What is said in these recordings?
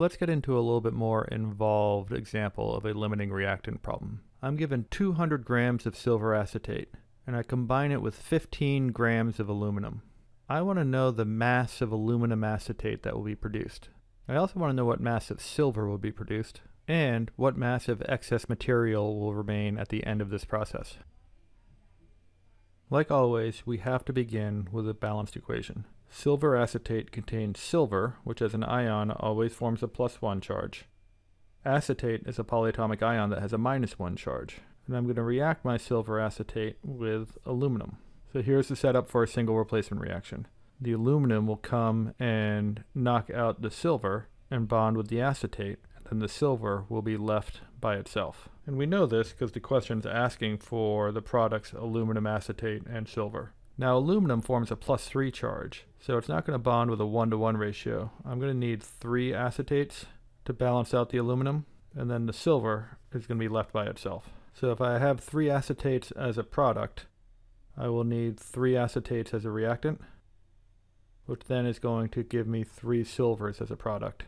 Let's get into a little bit more involved example of a limiting reactant problem. I'm given 200 grams of silver acetate, and I combine it with 15 grams of aluminum. I want to know the mass of aluminum acetate that will be produced. I also want to know what mass of silver will be produced, and what mass of excess material will remain at the end of this process. Like always, we have to begin with a balanced equation. Silver acetate contains silver, which as an ion always forms a plus one charge. Acetate is a polyatomic ion that has a minus one charge. And I'm going to react my silver acetate with aluminum. So here's the setup for a single replacement reaction. The aluminum will come and knock out the silver and bond with the acetate, and then the silver will be left by itself. And we know this because the question is asking for the products aluminum acetate and silver. Now aluminum forms a plus 3 charge, so it's not going to bond with a 1 to 1 ratio. I'm going to need 3 acetates to balance out the aluminum, and then the silver is going to be left by itself. So if I have 3 acetates as a product, I will need 3 acetates as a reactant, which then is going to give me 3 silvers as a product.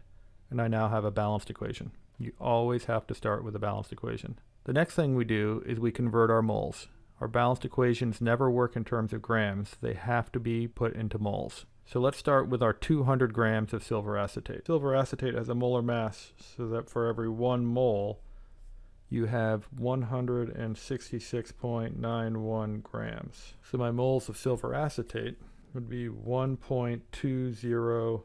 And I now have a balanced equation. You always have to start with a balanced equation. The next thing we do is we convert our moles. Our balanced equations never work in terms of grams, they have to be put into moles. So let's start with our 200 grams of silver acetate. Silver acetate has a molar mass so that for every one mole you have 166.91 grams. So my moles of silver acetate would be 1.20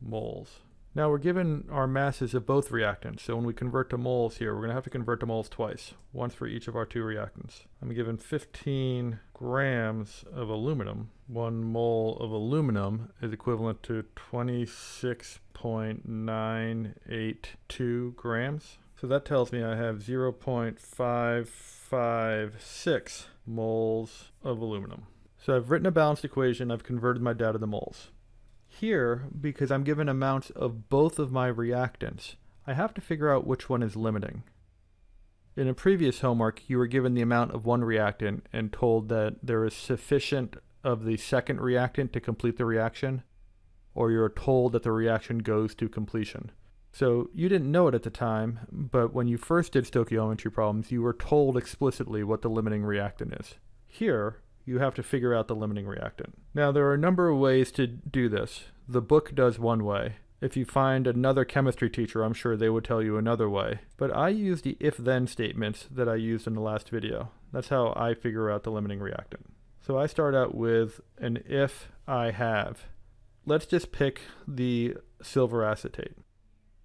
moles. Now we're given our masses of both reactants, so when we convert to moles here, we're going to have to convert to moles twice, once for each of our two reactants. I'm given 15 grams of aluminum. One mole of aluminum is equivalent to 26.982 grams. So that tells me I have 0.556 moles of aluminum. So I've written a balanced equation, I've converted my data to moles. Here, because I'm given amounts of both of my reactants, I have to figure out which one is limiting. In a previous homework, you were given the amount of one reactant and told that there is sufficient of the second reactant to complete the reaction, or you're told that the reaction goes to completion. So you didn't know it at the time, but when you first did stoichiometry problems, you were told explicitly what the limiting reactant is. Here, you have to figure out the limiting reactant. Now, there are a number of ways to do this. The book does one way. If you find another chemistry teacher, I'm sure they would tell you another way. But I use the if-then statements that I used in the last video. That's how I figure out the limiting reactant. So I start out with an if I have. Let's just pick the silver acetate.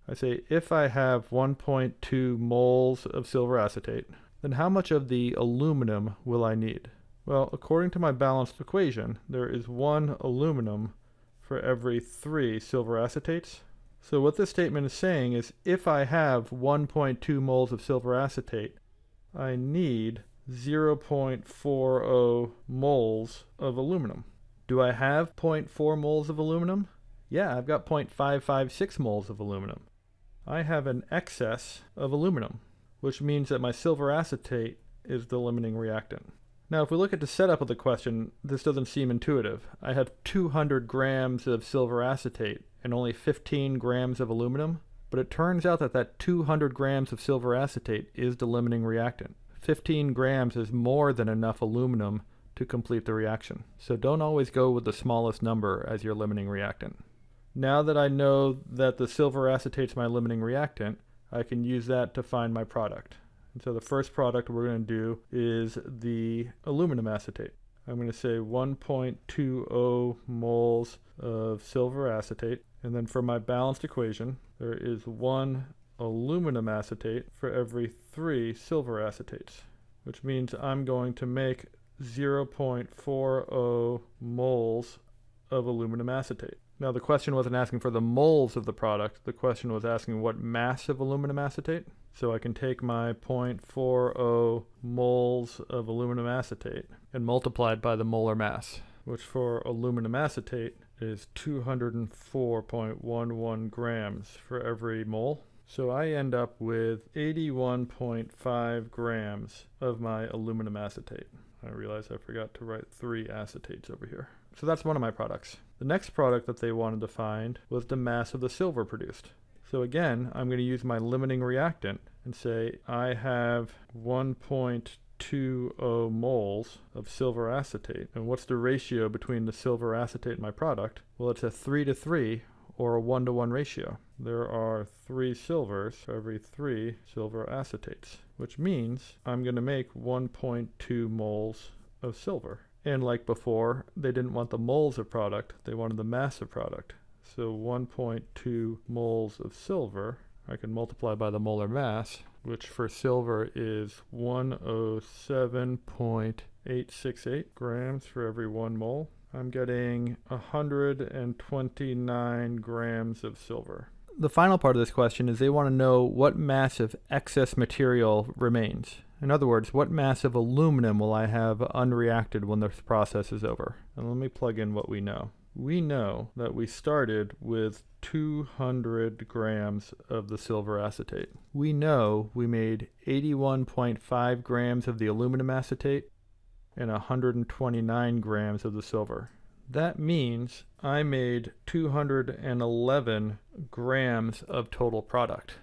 I say if I have 1.2 moles of silver acetate, then how much of the aluminum will I need? Well, according to my balanced equation, there is one aluminum for every three silver acetates. So what this statement is saying is if I have 1.2 moles of silver acetate, I need 0.40 moles of aluminum. Do I have 0.4 moles of aluminum? Yeah, I've got 0.556 moles of aluminum. I have an excess of aluminum, which means that my silver acetate is the limiting reactant. Now, if we look at the setup of the question, this doesn't seem intuitive. I have 200 grams of silver acetate and only 15 grams of aluminum, but it turns out that that 200 grams of silver acetate is the limiting reactant. 15 grams is more than enough aluminum to complete the reaction. So don't always go with the smallest number as your limiting reactant. Now that I know that the silver acetate is my limiting reactant, I can use that to find my product so the first product we're going to do is the aluminum acetate. I'm going to say 1.20 moles of silver acetate. And then for my balanced equation, there is one aluminum acetate for every three silver acetates, which means I'm going to make 0.40 moles of aluminum acetate. Now, the question wasn't asking for the moles of the product. The question was asking what mass of aluminum acetate. So I can take my 0.40 moles of aluminum acetate and multiply it by the molar mass, which for aluminum acetate is 204.11 grams for every mole. So I end up with 81.5 grams of my aluminum acetate. I realize I forgot to write three acetates over here. So that's one of my products. The next product that they wanted to find was the mass of the silver produced. So again, I'm going to use my limiting reactant and say I have 1.20 moles of silver acetate. And what's the ratio between the silver acetate and my product? Well, it's a 3 to 3 or a one to one ratio. There are three silvers for every three silver acetates, which means I'm going to make 1.2 moles of silver. And like before, they didn't want the moles of product, they wanted the mass of product. So 1.2 moles of silver, I can multiply by the molar mass, which for silver is 107.868 grams for every one mole. I'm getting 129 grams of silver. The final part of this question is they want to know what mass of excess material remains. In other words, what mass of aluminum will I have unreacted when this process is over? And let me plug in what we know. We know that we started with 200 grams of the silver acetate. We know we made 81.5 grams of the aluminum acetate and 129 grams of the silver. That means I made 211 grams of total product.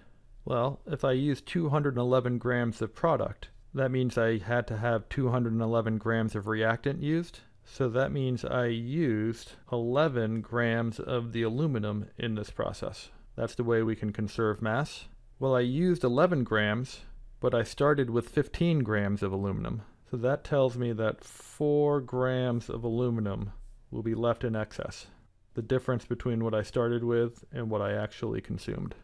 Well, if I use 211 grams of product, that means I had to have 211 grams of reactant used. So that means I used 11 grams of the aluminum in this process. That's the way we can conserve mass. Well, I used 11 grams, but I started with 15 grams of aluminum. So that tells me that 4 grams of aluminum will be left in excess, the difference between what I started with and what I actually consumed.